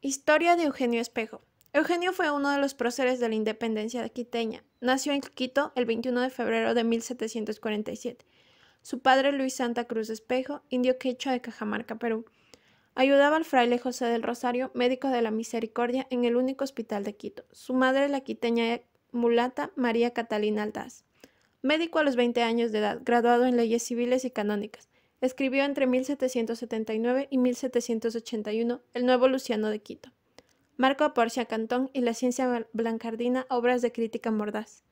Historia de Eugenio Espejo. Eugenio fue uno de los próceres de la independencia de quiteña. Nació en Quito el 21 de febrero de 1747. Su padre Luis Santa Cruz Espejo, indio quechua de Cajamarca, Perú. Ayudaba al fraile José del Rosario, médico de la Misericordia, en el único hospital de Quito. Su madre, la quiteña mulata María Catalina Aldaz. Médico a los 20 años de edad, graduado en leyes civiles y canónicas. Escribió entre 1779 y 1781 El Nuevo Luciano de Quito. Marco a Porcia Cantón y la ciencia blancardina obras de crítica mordaz.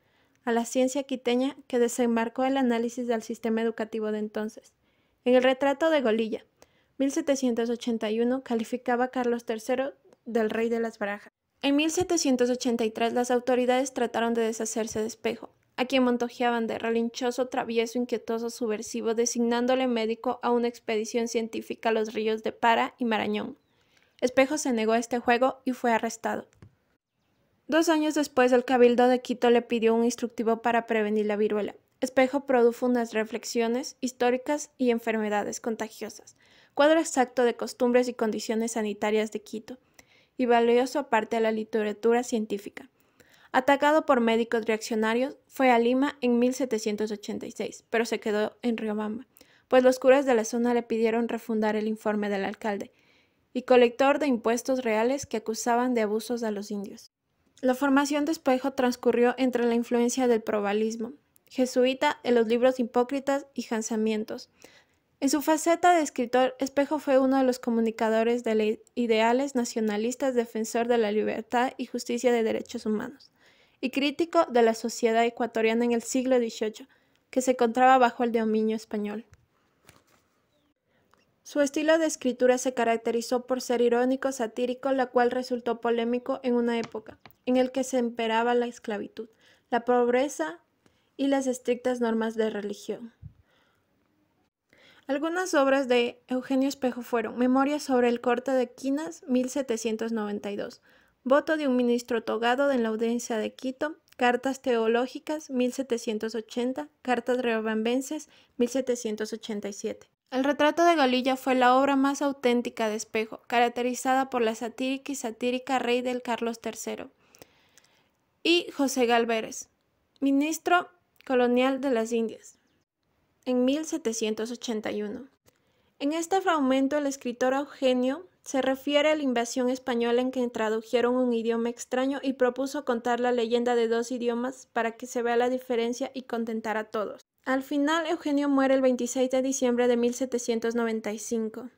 A la ciencia quiteña que desembarcó el análisis del sistema educativo de entonces. En el retrato de Golilla, 1781 calificaba a Carlos III del rey de las barajas. En 1783 las autoridades trataron de deshacerse de espejo, a quien montojeaban de relinchoso, travieso, inquietoso, subversivo, designándole médico a una expedición científica a los ríos de Para y Marañón. Espejo se negó a este juego y fue arrestado. Dos años después, el Cabildo de Quito le pidió un instructivo para prevenir la viruela. Espejo produjo unas reflexiones históricas y enfermedades contagiosas, cuadro exacto de costumbres y condiciones sanitarias de Quito, y valioso aparte a la literatura científica. Atacado por médicos reaccionarios, fue a Lima en 1786, pero se quedó en Riobamba, pues los curas de la zona le pidieron refundar el informe del alcalde y colector de impuestos reales que acusaban de abusos a los indios. La formación de Espejo transcurrió entre la influencia del probalismo, jesuita en los libros hipócritas y janzamientos. En su faceta de escritor, Espejo fue uno de los comunicadores de ideales nacionalistas, defensor de la libertad y justicia de derechos humanos y crítico de la sociedad ecuatoriana en el siglo XVIII, que se encontraba bajo el dominio español. Su estilo de escritura se caracterizó por ser irónico, satírico, la cual resultó polémico en una época en el que se emperaba la esclavitud, la pobreza y las estrictas normas de religión. Algunas obras de Eugenio Espejo fueron Memorias sobre el corte de Quinas 1792, voto de un ministro togado en la audiencia de Quito, cartas teológicas 1780, cartas reobambenses 1787. El retrato de Galilla fue la obra más auténtica de espejo, caracterizada por la satírica y satírica rey del Carlos III. Y José Galvérez, ministro colonial de las Indias, en 1781. En este fragmento el escritor Eugenio se refiere a la invasión española en que tradujeron un idioma extraño y propuso contar la leyenda de dos idiomas para que se vea la diferencia y contentar a todos. Al final, Eugenio muere el 26 de diciembre de 1795.